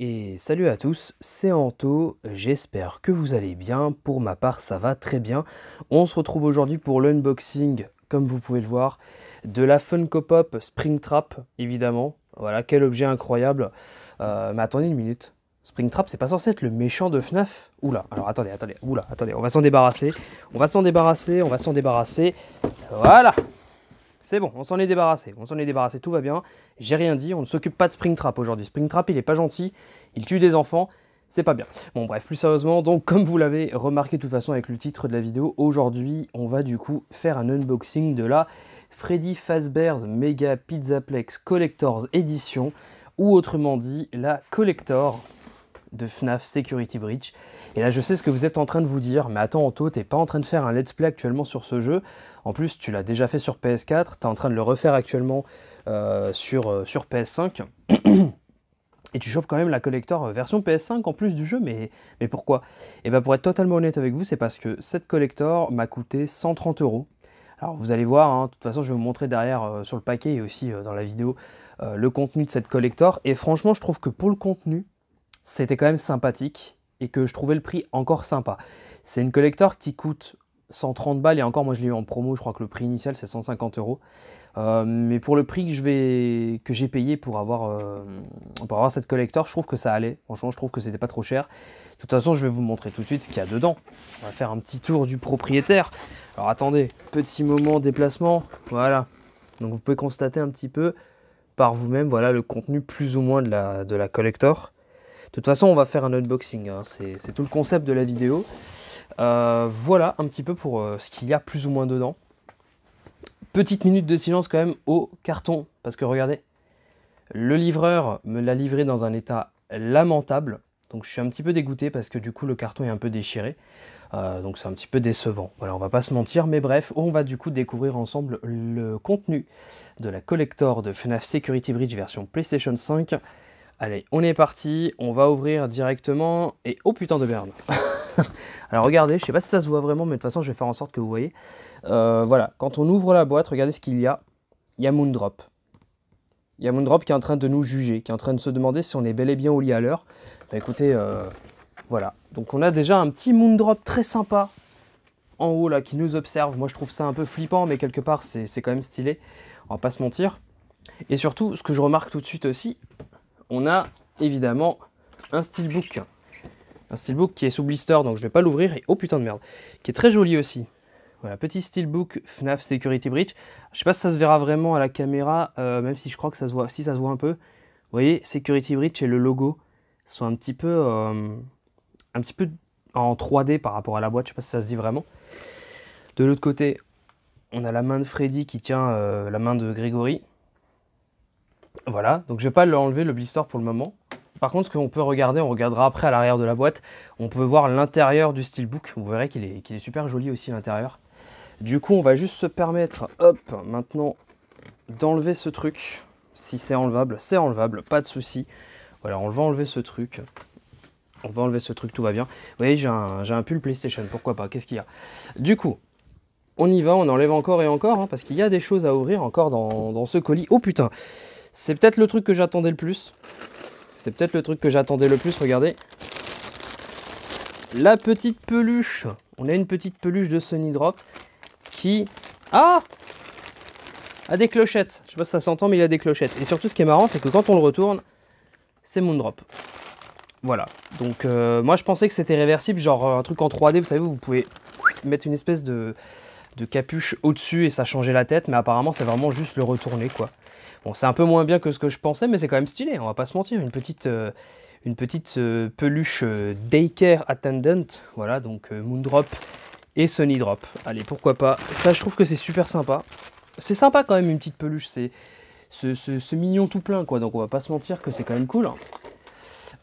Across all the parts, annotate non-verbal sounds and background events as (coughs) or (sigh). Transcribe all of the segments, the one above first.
Et salut à tous, c'est Anto, j'espère que vous allez bien, pour ma part ça va très bien. On se retrouve aujourd'hui pour l'unboxing, comme vous pouvez le voir, de la Funko Pop Springtrap, évidemment. Voilà, quel objet incroyable. Euh, mais attendez une minute, Springtrap c'est pas censé être le méchant de FNAF Oula, alors attendez, attendez, oula, attendez, on va s'en débarrasser, on va s'en débarrasser, on va s'en débarrasser. Voilà c'est bon, on s'en est débarrassé, on s'en est débarrassé, tout va bien. J'ai rien dit, on ne s'occupe pas de Springtrap aujourd'hui. Springtrap, il est pas gentil, il tue des enfants, c'est pas bien. Bon bref, plus sérieusement, donc comme vous l'avez remarqué de toute façon avec le titre de la vidéo, aujourd'hui on va du coup faire un unboxing de la Freddy Fazbear's Mega Pizzaplex Collector's Edition, ou autrement dit la Collector de FNAF Security Breach. Et là, je sais ce que vous êtes en train de vous dire, mais attends tu n'es pas en train de faire un let's play actuellement sur ce jeu. En plus, tu l'as déjà fait sur PS4, t'es en train de le refaire actuellement euh, sur, euh, sur PS5. (coughs) et tu chopes quand même la collector euh, version PS5 en plus du jeu, mais, mais pourquoi Et eh bien pour être totalement honnête avec vous, c'est parce que cette collector m'a coûté 130 euros. Alors vous allez voir, hein, de toute façon je vais vous montrer derrière sur le paquet et aussi dans la vidéo le contenu de cette collector. Et franchement je trouve que pour le contenu, c'était quand même sympathique et que je trouvais le prix encore sympa. C'est une collector qui coûte 130 balles et encore moi je l'ai eu en promo, je crois que le prix initial c'est 150 euros. Euh, mais pour le prix que je vais que j'ai payé pour avoir, euh, pour avoir cette collector, je trouve que ça allait. Franchement, je trouve que c'était pas trop cher. De toute façon, je vais vous montrer tout de suite ce qu'il y a dedans. On va faire un petit tour du propriétaire. Alors attendez, petit moment déplacement, voilà. Donc vous pouvez constater un petit peu par vous-même, voilà le contenu plus ou moins de de la collector. De toute façon, on va faire un unboxing, hein. c'est tout le concept de la vidéo. Euh, voilà un petit peu pour euh, ce qu'il y a plus ou moins dedans. Petite minute de silence quand même au carton, parce que regardez, le livreur me l'a livré dans un état lamentable. Donc je suis un petit peu dégoûté parce que du coup le carton est un peu déchiré. Euh, donc c'est un petit peu décevant. Voilà, on va pas se mentir, mais bref, on va du coup découvrir ensemble le contenu de la collector de FNAF Security Bridge version PlayStation 5 Allez, on est parti, on va ouvrir directement, et oh putain de merde (laughs) Alors regardez, je sais pas si ça se voit vraiment, mais de toute façon je vais faire en sorte que vous voyez. Euh, voilà, quand on ouvre la boîte, regardez ce qu'il y a. Il y a Moondrop. Il y a Moondrop qui est en train de nous juger, qui est en train de se demander si on est bel et bien au lit à l'heure. Bah écoutez, euh, voilà. Donc on a déjà un petit Moondrop très sympa en haut là qui nous observe. Moi je trouve ça un peu flippant, mais quelque part c'est quand même stylé. On va pas se mentir. Et surtout, ce que je remarque tout de suite aussi, on a évidemment un steelbook. Un steelbook qui est sous blister, donc je ne vais pas l'ouvrir. Et oh putain de merde, qui est très joli aussi. Voilà, petit steelbook FNAF Security Breach. Je sais pas si ça se verra vraiment à la caméra, euh, même si je crois que ça se voit, si ça se voit un peu. Vous voyez, Security Breach et le logo sont un petit peu, euh, un petit peu en 3D par rapport à la boîte. Je sais pas si ça se dit vraiment. De l'autre côté, on a la main de Freddy qui tient euh, la main de Grégory. Voilà, donc je vais pas l'enlever le blister pour le moment. Par contre, ce qu'on peut regarder, on regardera après à l'arrière de la boîte, on peut voir l'intérieur du steelbook. Vous verrez qu'il est, super joli aussi l'intérieur. Du coup, on va juste se permettre, hop, maintenant, d'enlever ce truc. Si c'est enlevable, c'est enlevable, pas de souci. Voilà, on va enlever ce truc. On va enlever ce truc, tout va bien. Vous voyez, j'ai un, pull PlayStation, pourquoi pas, qu'est-ce qu'il y a Du coup, on y va, on enlève encore et encore, hein, parce qu'il y a des choses à ouvrir encore dans, dans ce colis. Oh putain c'est peut-être le truc que j'attendais le plus. C'est peut-être le truc que j'attendais le plus, regardez. La petite peluche. On a une petite peluche de Sony Drop qui... Ah A des clochettes. Je sais pas si ça s'entend, mais il a des clochettes. Et surtout, ce qui est marrant, c'est que quand on le retourne, c'est Moondrop. Voilà. Donc, euh, moi, je pensais que c'était réversible, genre euh, un truc en 3D. Vous savez, vous pouvez mettre une espèce de de capuche au-dessus et ça changeait la tête, mais apparemment c'est vraiment juste le retourner quoi. Bon, c'est un peu moins bien que ce que je pensais, mais c'est quand même stylé, on va pas se mentir, une petite, euh, une petite euh, peluche euh, Daycare Attendant, voilà, donc Moondrop et Sunnydrop. Allez, pourquoi pas, ça je trouve que c'est super sympa. C'est sympa quand même une petite peluche, c'est ce, mignon tout plein quoi, donc on va pas se mentir que c'est quand même cool. Hein.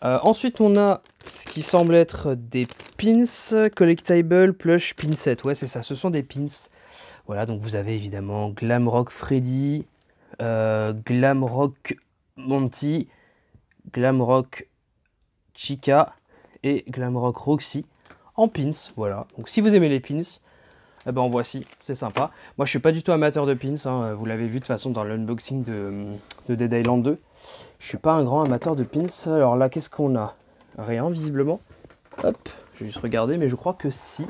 Euh, ensuite, on a ce qui semble être des pins, collectible, plush, pinset. Ouais, c'est ça, ce sont des pins. Voilà, donc vous avez évidemment Glamrock Freddy, euh, Glam Monty, Glamrock Chica et Glamrock Roxy en pins. Voilà, donc si vous aimez les pins, et eh ben voici, c'est sympa. Moi, je suis pas du tout amateur de pins, hein. vous l'avez vu de toute façon dans l'unboxing de, de Dead Island 2. Je suis pas un grand amateur de pins. Alors là, qu'est-ce qu'on a Rien, visiblement. Hop, je vais juste regarder, mais je crois que si.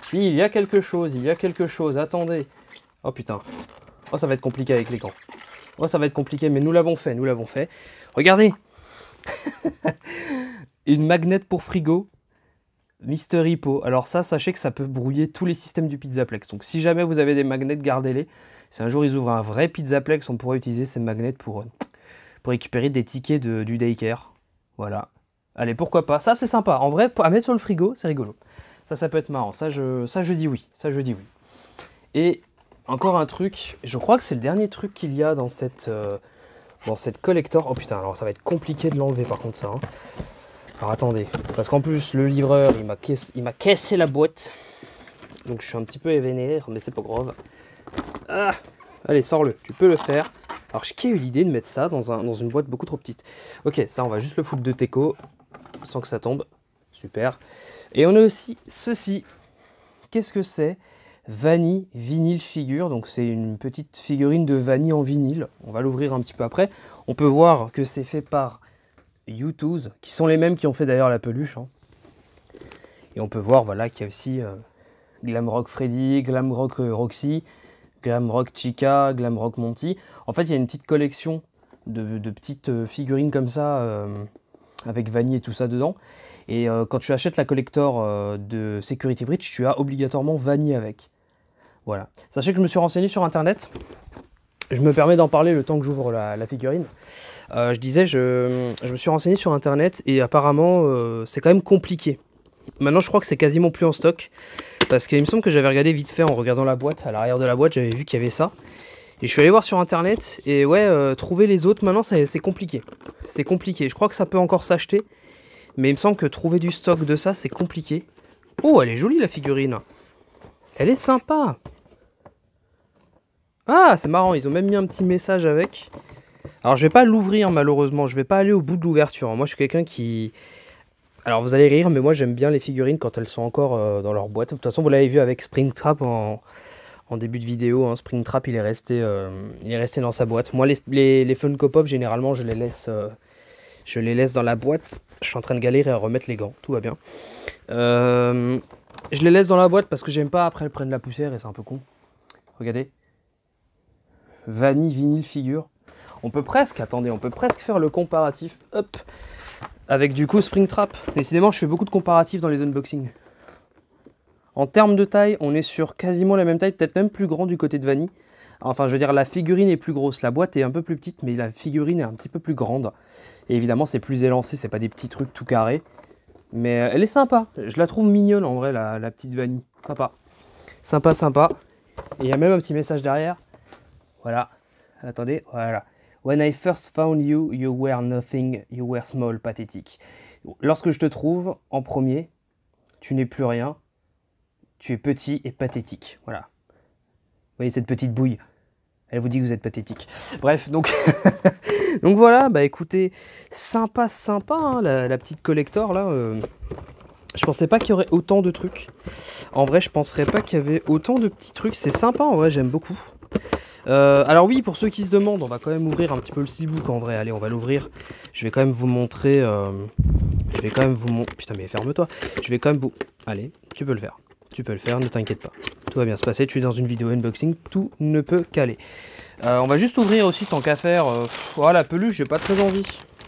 Si, il y a quelque chose, il y a quelque chose, attendez. Oh putain. Oh, ça va être compliqué avec les gants. Oh, ça va être compliqué, mais nous l'avons fait, nous l'avons fait. Regardez (laughs) Une magnette pour frigo Mystery Po, Alors ça, sachez que ça peut brouiller tous les systèmes du Pizzaplex. Donc si jamais vous avez des magnets, gardez-les. Si un jour ils ouvrent un vrai Pizzaplex, on pourra utiliser ces magnets pour, euh, récupérer des tickets du daycare. Voilà. Allez, pourquoi pas. Ça, c'est sympa. En vrai, à mettre sur le frigo, c'est rigolo. Ça, ça peut être marrant. Ça je, ça, je dis oui. Ça, je dis oui. Et encore un truc. Je crois que c'est le dernier truc qu'il y a dans cette... Euh, dans cette collector. Oh putain, alors ça va être compliqué de l'enlever par contre ça. Hein. Alors attendez, parce qu'en plus le livreur il m'a cassé la boîte. Donc je suis un petit peu événère, mais c'est pas grave. Ah Allez, sors-le, tu peux le faire. Alors je a eu l'idée de mettre ça dans, une boîte beaucoup trop petite Ok, ça on va juste le foutre de Teco, sans que ça tombe. Super. Et on a aussi ceci. Qu'est-ce que c'est Vanille vinyle figure, donc c'est une petite figurine de vanille en vinyle. On va l'ouvrir un petit peu après. On peut voir que c'est fait par u 2 qui sont les mêmes qui ont fait d'ailleurs la peluche. Hein. Et on peut voir voilà, qu'il y a aussi euh, Glamrock Rock Freddy, Glamrock Rock euh, Roxy, Glamrock Rock Chica, Glamrock Rock Monty. En fait, il y a une petite collection de, petites euh, figurines comme ça, avec vanille et tout ça dedans. Et quand tu achètes la collector de Security Breach, tu as obligatoirement vanille avec. Voilà. Sachez que je me suis renseigné sur internet. Je me permets d'en parler le temps que j'ouvre la, figurine. Euh, je disais, je, me suis renseigné sur Internet et apparemment, euh, c'est quand même compliqué. Maintenant, je crois que c'est quasiment plus en stock. Parce qu'il me semble que j'avais regardé vite fait en regardant la boîte. À l'arrière de la boîte, j'avais vu qu'il y avait ça. Et je suis allé voir sur Internet. Et ouais, euh, trouver les autres, maintenant, c'est compliqué. C'est compliqué. Je crois que ça peut encore s'acheter. Mais il me semble que trouver du stock de ça, c'est compliqué. Oh, elle est jolie, la figurine. Elle est sympa. Ah, c'est marrant, ils ont même mis un petit message avec. Alors, je vais pas l'ouvrir malheureusement, je vais pas aller au bout de l'ouverture. Hein. Moi, je suis quelqu'un qui. Alors, vous allez rire, mais moi, j'aime bien les figurines quand elles sont encore euh, dans leur boîte. De toute façon, vous l'avez vu avec Springtrap en, en début de vidéo. Hein. Springtrap, il est, resté, euh, est resté dans sa boîte. Moi, les, les, Funko Pop, généralement, je les laisse. Euh, je les laisse dans la boîte. Je suis en train de galérer à remettre les gants, tout va bien. je les laisse dans la boîte parce que j'aime pas, après elles prennent la poussière et c'est un peu con. Regardez, vanille, vinyle, figure. On peut presque, attendez, on peut presque faire le comparatif, hop, avec du coup Springtrap. Décidément, je fais beaucoup de comparatifs dans les unboxings. En termes de taille, on est sur quasiment la même taille, peut-être même plus grand du côté de Vanille. Enfin, je veux dire, la figurine est plus grosse, la boîte est un peu plus petite, mais la figurine est un petit peu plus grande. Et évidemment, c'est plus élancé, c'est pas des petits trucs tout carrés. Mais euh, elle est sympa, je la trouve mignonne en vrai, la, la petite Vanille. Sympa. Sympa, sympa. Et il y a même un petit message derrière. Voilà. Attendez, voilà. When I first found you, you were nothing, you were small, pathétique. Lorsque je te trouve, en premier, tu n'es plus rien, tu es petit et pathétique. Voilà. Vous voyez cette petite bouille Elle vous dit que vous êtes pathétique. Bref, donc, (laughs) donc voilà, bah écoutez, sympa, sympa, hein, la, petite collector là. Euh. Je pensais pas qu'il y aurait autant de trucs. En vrai, je penserais pas qu'il y avait autant de petits trucs. C'est sympa, en vrai, j'aime beaucoup. Euh, alors oui, pour ceux qui se demandent, on va quand même ouvrir un petit peu le sealbook en vrai. Allez, on va l'ouvrir. Je vais quand même vous montrer... Euh, je vais quand même vous montrer... Putain, mais ferme-toi. Je vais quand même vous... Allez, tu peux le faire. Tu peux le faire, ne t'inquiète pas. Tout va bien se passer, tu es dans une vidéo unboxing, tout ne peut qu'aller. Euh, on va juste ouvrir aussi, tant qu'à faire... Oh, la peluche, j'ai pas très envie.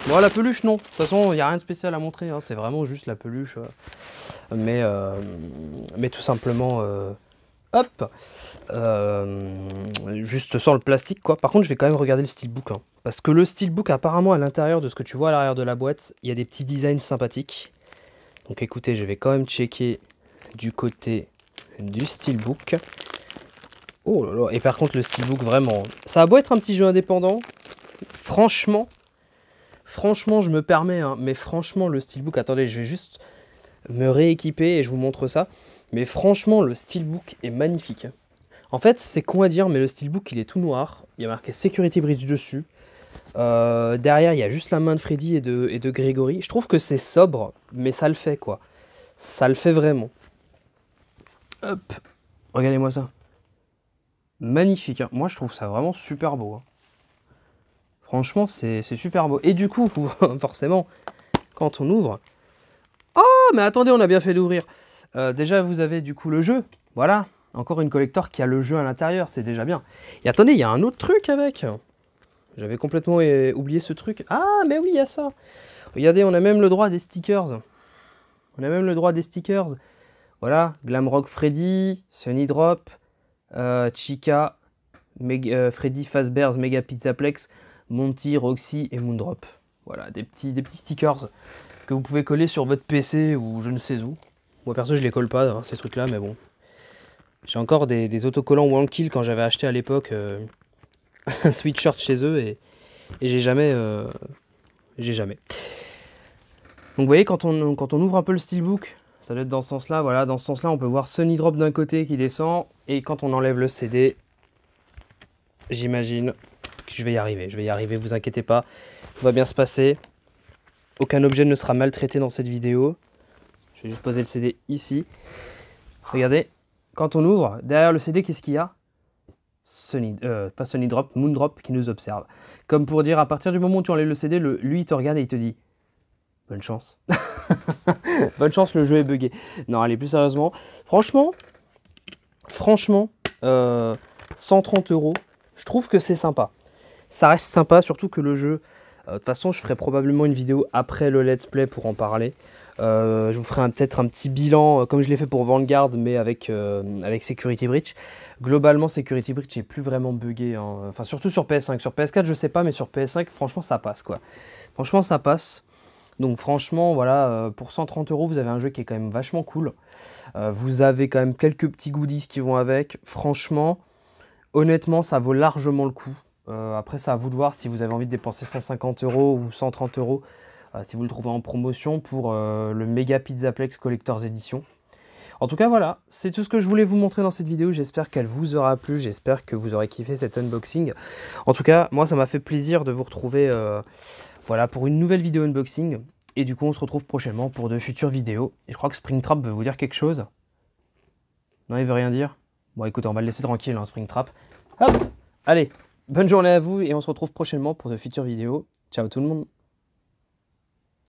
Bon, la peluche, non. De toute façon, il n'y a rien de spécial à montrer. Hein. C'est vraiment juste la peluche. Mais, mais tout simplement hop, euh, juste sans le plastique quoi. Par contre, je vais quand même regarder le steelbook, hein. parce que le steelbook, apparemment, à l'intérieur de ce que tu vois à l'arrière de la boîte, il y a des petits designs sympathiques. Donc écoutez, je vais quand même checker du côté du steelbook. Oh là là, et par contre le steelbook vraiment, ça a beau être un petit jeu indépendant, franchement, franchement je me permets, hein, mais franchement le steelbook, attendez, je vais juste me rééquiper et je vous montre ça. Mais franchement, le steelbook est magnifique. En fait, c'est con à dire, mais le steelbook, il est tout noir. Il y a marqué Security Bridge dessus. Euh, derrière, il y a juste la main de Freddy et de, et de Grégory. Je trouve que c'est sobre, mais ça le fait, quoi. Ça le fait vraiment. Hop Regardez-moi ça. Magnifique. Hein. Moi, je trouve ça vraiment super beau. Hein. Franchement, c'est super beau. Et du coup, (laughs) forcément, quand on ouvre, Oh, mais attendez, on a bien fait d'ouvrir. Euh, déjà, vous avez du coup le jeu. Voilà, encore une collector qui a le jeu à l'intérieur, c'est déjà bien. Et attendez, il y a un autre truc avec. J'avais complètement oublié ce truc. Ah, mais oui, il y a ça. Regardez, on a même le droit des stickers. On a même le droit des stickers. Voilà, Glamrock Freddy, Sunny Drop, euh, Chica, euh, Freddy Fazbear's Mega Pizzaplex, Monty, Roxy et Moondrop. Voilà, des petits, des petits stickers que vous pouvez coller sur votre PC ou je ne sais où. Moi perso je les colle pas hein, ces trucs là mais bon. J'ai encore des, autocollants One Kill quand j'avais acheté à l'époque euh, (laughs) un sweatshirt chez eux et, j'ai jamais... Euh, j'ai jamais. Donc vous voyez quand on, quand on ouvre un peu le steelbook, ça doit être dans ce sens là, voilà, dans ce sens là on peut voir Sunny Drop d'un côté qui descend et quand on enlève le CD, j'imagine que je vais y arriver, je vais y arriver, vous inquiétez pas, tout va bien se passer. Aucun objet ne sera maltraité dans cette vidéo. Je vais juste poser le CD ici. Regardez, quand on ouvre, derrière le CD, qu'est-ce qu'il y a Sunny, euh, pas Sunny Drop, Moondrop qui nous observe. Comme pour dire, à partir du moment où tu enlèves le CD, lui il te regarde et il te dit Bonne chance. (laughs) Bonne chance, le jeu est buggé. Non, allez, plus sérieusement. Franchement, franchement, 130 euh, euros, je trouve que c'est sympa. Ça reste sympa, surtout que le jeu, euh, de toute façon, je ferai probablement une vidéo après le let's play pour en parler. Euh, je vous ferai peut-être un petit bilan, euh, comme je l'ai fait pour Vanguard, mais avec, avec Security Breach. Globalement, Security Breach est plus vraiment bugué. Hein. Enfin, surtout sur PS5. Sur PS4, je sais pas, mais sur PS5, franchement, ça passe, quoi. Franchement, ça passe. Donc franchement, voilà, pour 130 euros, vous avez un jeu qui est quand même vachement cool. vous avez quand même quelques petits goodies qui vont avec. Franchement, honnêtement, ça vaut largement le coup. Euh, après, ça à vous de voir si vous avez envie de dépenser 150 euros ou 130 euros euh, si vous le trouvez en promotion pour euh, le Mega Pizzaplex Collectors Edition. En tout cas, voilà, c'est tout ce que je voulais vous montrer dans cette vidéo. J'espère qu'elle vous aura plu. J'espère que vous aurez kiffé cet unboxing. En tout cas, moi, ça m'a fait plaisir de vous retrouver voilà, pour une nouvelle vidéo unboxing. Et du coup, on se retrouve prochainement pour de futures vidéos. Et je crois que Springtrap veut vous dire quelque chose. Non, il veut rien dire Bon, écoutez, on va le laisser tranquille, hein, Springtrap. Hop Allez, Bonne journée à vous et on se retrouve prochainement pour de futures vidéos. Ciao tout le monde